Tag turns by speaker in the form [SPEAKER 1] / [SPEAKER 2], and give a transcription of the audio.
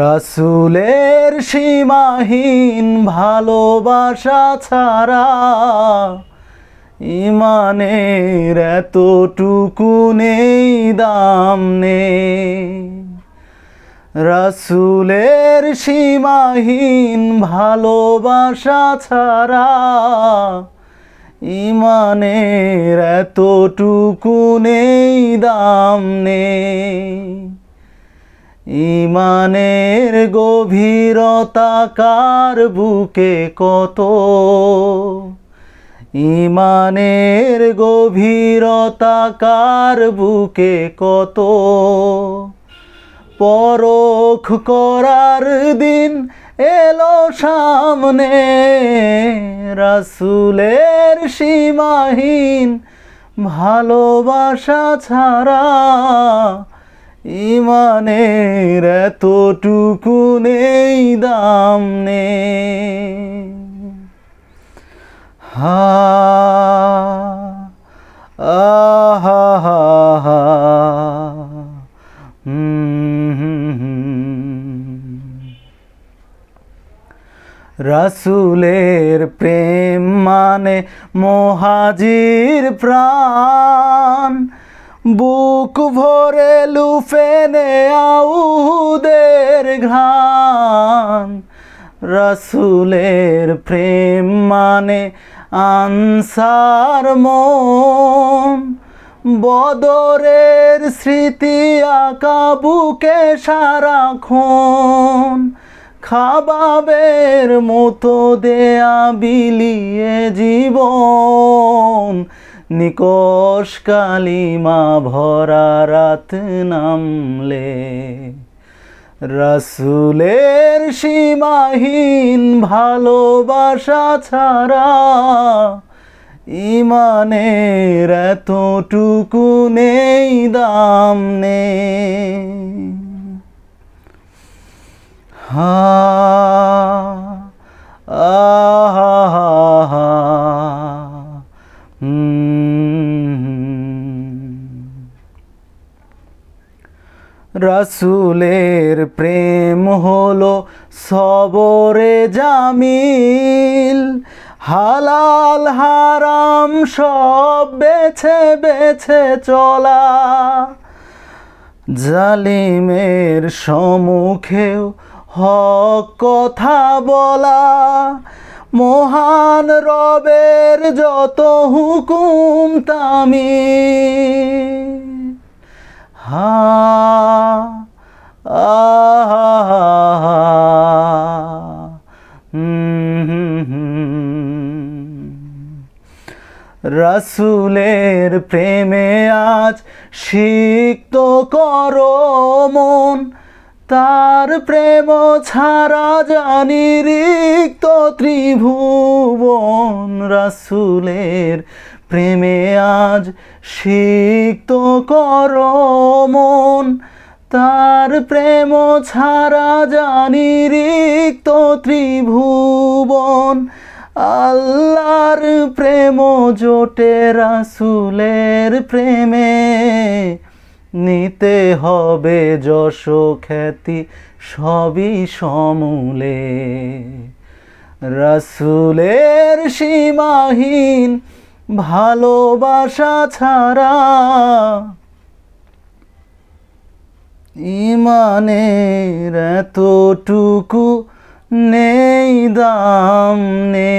[SPEAKER 1] রাসুলের সীমাহীন ভালোবাসা ছাড়া ইমানের এতটুকু নেই দাম নে রাসুলের সীমাহীন ভালোবাসা ছাড়া ইমানের এতটুকু নেই দাম নেই ইমানের গভীরতা কার বুকে কত ইমানের গভীরতা কার বুকে কত পরখ করার দিন এলো সামনে রাসুলের সীমাহীন ভালোবাসা ছাড়া ইমানের এতটুকু নেই দাম নে হা আহা হা রাসুলের প্রেম মানে মহাজির প্রাণ বুক ভরে লুফেনে আউদের ঘ্রাণ রসুলের প্রেম মানে আনসার মন বদরের স্মৃতি আঁকা বুকে সারা খুন খাবাবের মতো দেয়া বিলিয়ে জীবন নিকোষ কালিমা ভরা রাত নামলে রসুলের সীমাহীন ভালোবাসা ছাড়া ইমানের এতটুকু নেই দাম নে হা রাসুলের প্রেম হলো সবরে জামিল হালাল হারাম সব বেছে বেছে চলা জালিমের সম্মুখেও হক কথা বলা মহান রবের যত হুকুম তামিল হা রাসুলের প্রেমে আজ সিক্ত কর মন তার প্রেম ছাড়া জানি রিক্ত ত্রিভুবন রাসুলের প্রেমে আজ সিক্ত কর মন তার প্রেম ছাড়া জানি রিক্ত ত্রিভুবন আল্লাহর প্রেম জোটে রাসুলের প্রেমে নিতে হবে যশ খ্যাতি সবই সমূলে রাসুলের সীমাহীন ভালোবাসা ছাড়া ইমানের এতটুকু নেই দাম নেই